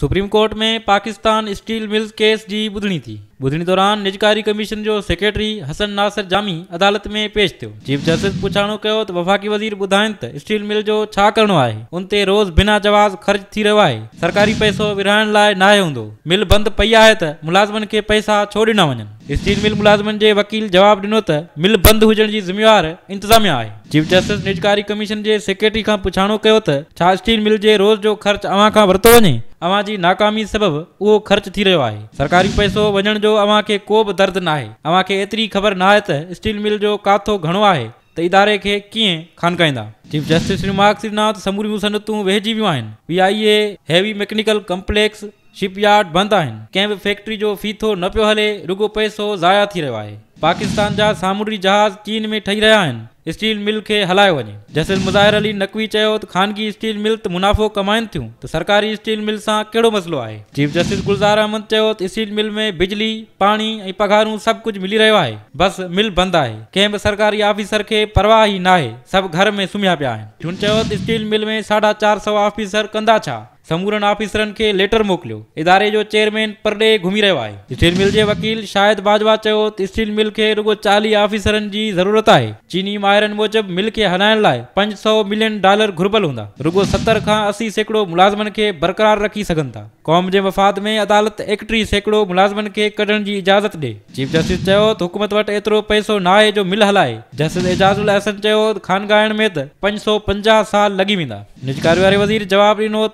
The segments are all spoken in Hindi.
सुप्रीम कोर्ट में पाकिस्तान स्टील मिल्स केस जी बुधनी थी बुधनी दौरान निजकारी कमीशन जो सेक्रेटरी हसन नासर जामी अदालत में पेश थियो चीफ जस्टिस पुछाणो कयो त वफ़ाक़ी वज़ीर ॿुधाइनि तो स्टील मिल जो छा करणो आहे रोज़ बिना जवाब ख़र्च थी रहियो आहे सरकारी पैसों विराइण लाइ नाहे हूंदो मिल बंद पई है त मुलाज़िमनि खे पैसा छो ॾिना वन स्टील मिल मुलाज़िमनि के वकील जवाब दिनों मिल बंद हुजण जी ज़िम्मेवार इंतजामिया आहे चीफ जस्टिस निजकारी कमीशन के सेक्रेटरी का पुछाणो कयो स्टील मिल के रोज़ जो ख़र्च अव्हां खां वरितो वञे अव्हां जी नाकामी सबब उहो ख़र्च थी रहियो आहे सरकारी पैसो वञण जो जो अवां खे को बि दर्द ना अवां खे एतिरी ख़बर नाहे त स्टील मिल जो काथो घणो आहे त इदारे के कीअं खानकाईंदा चीफ जस्टिस रिमार्क्स ॾिना त समूरी मुसनतूं वेहिजी वियूं आहिनि V I A heavy mechanical complex shipyard बंद आहिनि कंहिं बि फैक्ट्री जो फीथो न पो हले रुगो पैसो जया थी रहियो आहे पाकिस्तान जा सामूंडी जहाज़ चीन में ठही रहा है स्टील मिल के हलायो वे जस्टिस मुज़ाहिर अली नकवी ख़ानगी स्टील मिल तो मुनाफ़ो कमायन थी तो सरकारी स्टील मिल से कड़ो मसलो है chief justice Gulzar Ahmed steel mill में बिजली पानी ऐं सब कुछ मिली रो है बस मिल बंद है कें भी सरकारी ऑफिसर के परवाह ही ना सब घर में सुम्हिया पाया स्टील मिल में साढा चार सौ ऑफिसर कंदा छा समूरनि ऑफिसरनि खे लेटर मोकिलियो इदारे जो चेयरमैन पर डे घुमी रहियो आहे चयो त रुगो चालीह ऑफिसरनि जी ज़रूरत आहे चीनी माहिरनि मूजिबि मिल खे हलाइण लाइ पंज सौ मिलियन डॉलर घुर्बल हूंदा रुगो सतरि खां असी सैकड़ो मुलाज़मनि खे बरक़रार रखी सघनि था क़ौम जे मफ़ाद में अदालत एकटीह सैकड़ो मुलाज़िमनि खे कढण जी इजाज़त ॾे चीफ जस्टिस चयो त हुकूमत वटि एतिरो पैसो न आहे जो मिल हलाए जस्टिस एजाज़ु अहसन चयो ख़ानगाइण में त पंज सौ पंजाहु साल लॻी वेंदा जवाबु ॾिनो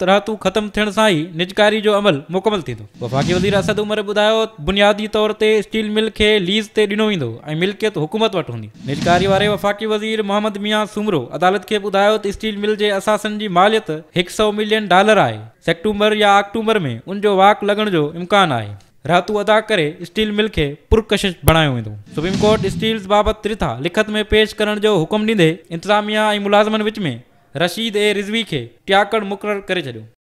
ख़त्म थियण सां ई निजकारी जो अमल मुकमल थींदो वफ़ाक़ी वज़ीर असद उमर ॿुधायो बुनियादी तौर ते स्टील मिल खे लीज़ ते ॾिनो वेंदो ऐं मिल्कियत हुकूमत वटि हूंदी निजकारी वारे वफ़ाक़ी वज़ीर मोहम्मद मियां सुमरो अदालत खे ॿुधायो त स्टील मिल जे असासनि जी मालियत हिकु सौ मिलियन डॉलर आहे सेप्टेम्बर या अक्टूबर में उनजो वाक लॻण जो इम्कान आहे रातू अदा करे स्टील मिल खे पुरकशिश बणायो वेंदो सुप्रीम कोर्ट स्टील्स बाबति त्रिथा लिखत में पेश करण जो हुकुम ॾींदे इंतिज़ामिया ऐं मुलाज़िमनि विच में रशीद ए रिज़वी खे टियाकड़ मुक़ररु करे छॾियो